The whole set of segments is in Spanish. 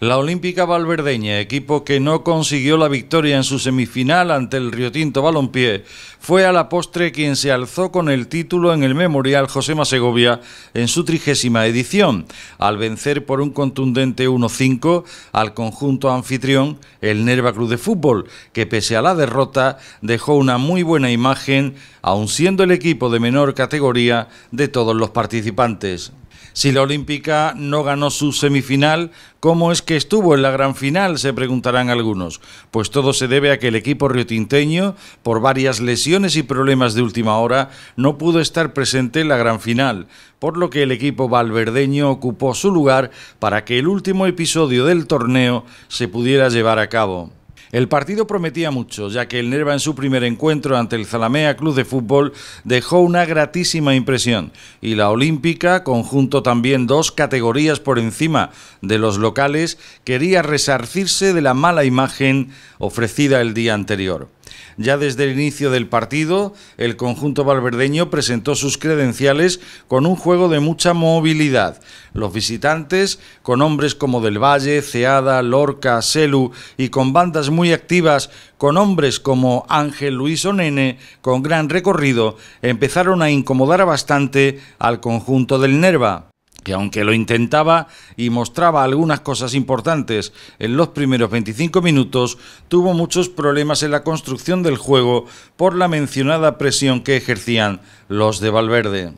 La Olímpica Valverdeña, equipo que no consiguió la victoria en su semifinal ante el Riotinto Balompié, fue a la postre quien se alzó con el título en el Memorial José Masegovia en su trigésima edición, al vencer por un contundente 1-5 al conjunto anfitrión, el Nerva Club de Fútbol, que pese a la derrota dejó una muy buena imagen, aun siendo el equipo de menor categoría de todos los participantes. Si la Olímpica no ganó su semifinal, ¿cómo es que estuvo en la gran final? Se preguntarán algunos. Pues todo se debe a que el equipo riotinteño, por varias lesiones y problemas de última hora, no pudo estar presente en la gran final, por lo que el equipo valverdeño ocupó su lugar para que el último episodio del torneo se pudiera llevar a cabo. El partido prometía mucho, ya que el Nerva en su primer encuentro ante el Zalamea Club de Fútbol dejó una gratísima impresión y la Olímpica, conjunto también dos categorías por encima de los locales, quería resarcirse de la mala imagen ofrecida el día anterior. Ya desde el inicio del partido, el conjunto valverdeño presentó sus credenciales con un juego de mucha movilidad. Los visitantes, con hombres como Del Valle, Ceada, Lorca, Selu y con bandas muy activas, con hombres como Ángel Luis Nene, con gran recorrido, empezaron a incomodar bastante al conjunto del Nerva que aunque lo intentaba y mostraba algunas cosas importantes en los primeros 25 minutos, tuvo muchos problemas en la construcción del juego por la mencionada presión que ejercían los de Valverde.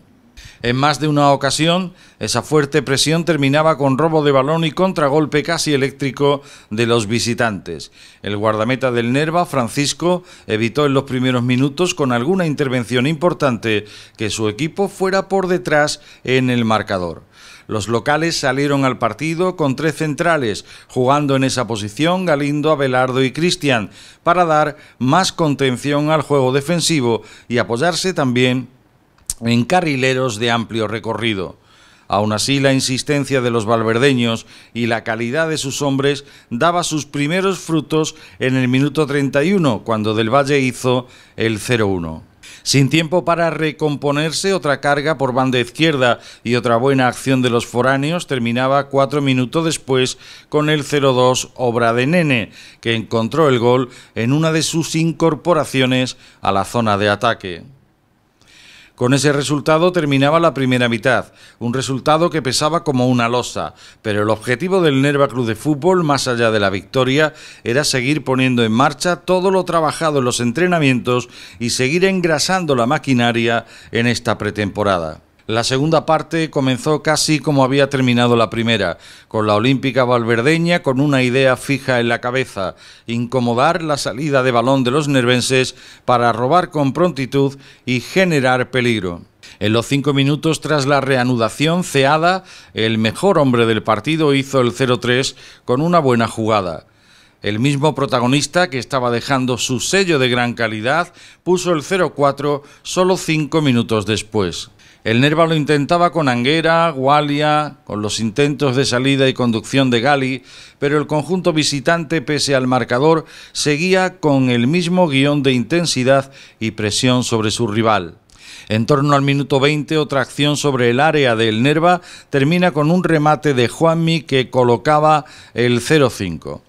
En más de una ocasión, esa fuerte presión terminaba con robo de balón y contragolpe casi eléctrico de los visitantes. El guardameta del Nerva, Francisco, evitó en los primeros minutos con alguna intervención importante que su equipo fuera por detrás en el marcador. Los locales salieron al partido con tres centrales, jugando en esa posición Galindo, Abelardo y Cristian, para dar más contención al juego defensivo y apoyarse también en carrileros de amplio recorrido. Aún así, la insistencia de los valverdeños y la calidad de sus hombres daba sus primeros frutos en el minuto 31, cuando Del Valle hizo el 0-1. Sin tiempo para recomponerse, otra carga por banda izquierda y otra buena acción de los foráneos terminaba cuatro minutos después con el 0-2 obra de Nene, que encontró el gol en una de sus incorporaciones a la zona de ataque. Con ese resultado terminaba la primera mitad, un resultado que pesaba como una losa, pero el objetivo del Nerva Club de Fútbol, más allá de la victoria, era seguir poniendo en marcha todo lo trabajado en los entrenamientos y seguir engrasando la maquinaria en esta pretemporada. La segunda parte comenzó casi como había terminado la primera, con la olímpica valverdeña con una idea fija en la cabeza, incomodar la salida de balón de los nervenses para robar con prontitud y generar peligro. En los cinco minutos tras la reanudación ceada, el mejor hombre del partido hizo el 0-3 con una buena jugada. El mismo protagonista, que estaba dejando su sello de gran calidad, puso el 0-4 solo cinco minutos después. El Nerva lo intentaba con Anguera, Gualia, con los intentos de salida y conducción de Gali, pero el conjunto visitante, pese al marcador, seguía con el mismo guión de intensidad y presión sobre su rival. En torno al minuto 20, otra acción sobre el área del Nerva termina con un remate de Juanmi que colocaba el 0-5.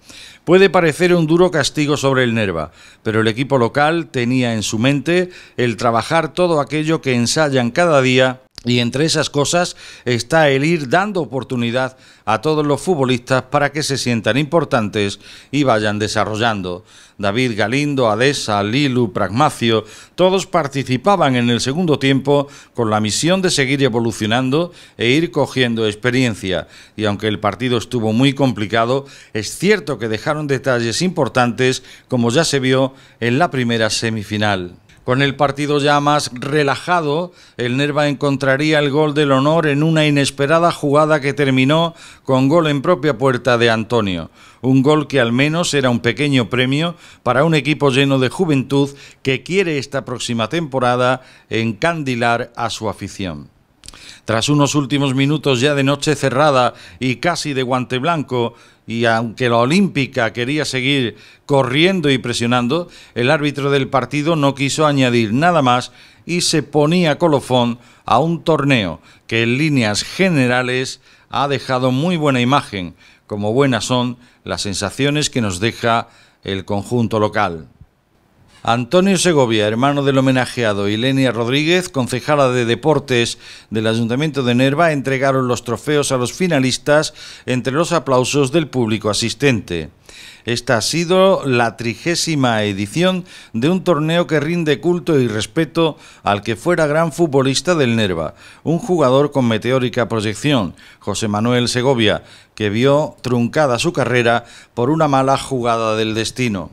Puede parecer un duro castigo sobre el Nerva, pero el equipo local tenía en su mente el trabajar todo aquello que ensayan cada día y entre esas cosas está el ir dando oportunidad a todos los futbolistas para que se sientan importantes y vayan desarrollando. David Galindo, Adesa, Lilu, Pragmacio, todos participaban en el segundo tiempo con la misión de seguir evolucionando e ir cogiendo experiencia. Y aunque el partido estuvo muy complicado, es cierto que dejaron detalles importantes como ya se vio en la primera semifinal. Con el partido ya más relajado, el Nerva encontraría el gol del honor en una inesperada jugada que terminó con gol en propia puerta de Antonio. Un gol que al menos era un pequeño premio para un equipo lleno de juventud que quiere esta próxima temporada encandilar a su afición. Tras unos últimos minutos ya de noche cerrada y casi de guante blanco, y aunque la olímpica quería seguir corriendo y presionando, el árbitro del partido no quiso añadir nada más y se ponía colofón a un torneo que en líneas generales ha dejado muy buena imagen, como buenas son las sensaciones que nos deja el conjunto local. Antonio Segovia, hermano del homenajeado, y Lenia Rodríguez, concejala de Deportes del Ayuntamiento de Nerva, entregaron los trofeos a los finalistas entre los aplausos del público asistente. Esta ha sido la trigésima edición de un torneo que rinde culto y respeto al que fuera gran futbolista del Nerva, un jugador con meteórica proyección, José Manuel Segovia, que vio truncada su carrera por una mala jugada del destino.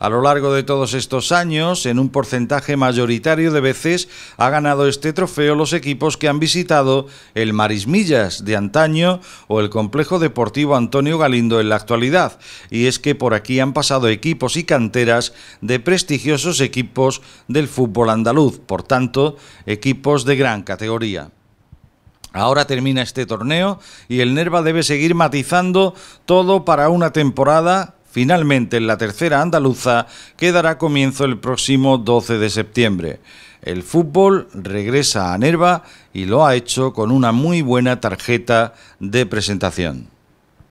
A lo largo de todos estos años, en un porcentaje mayoritario de veces, ha ganado este trofeo los equipos que han visitado el Marismillas de antaño o el Complejo Deportivo Antonio Galindo en la actualidad. Y es que por aquí han pasado equipos y canteras de prestigiosos equipos del fútbol andaluz, por tanto, equipos de gran categoría. Ahora termina este torneo y el Nerva debe seguir matizando todo para una temporada Finalmente, la tercera andaluza quedará comienzo el próximo 12 de septiembre. El fútbol regresa a Nerva y lo ha hecho con una muy buena tarjeta de presentación.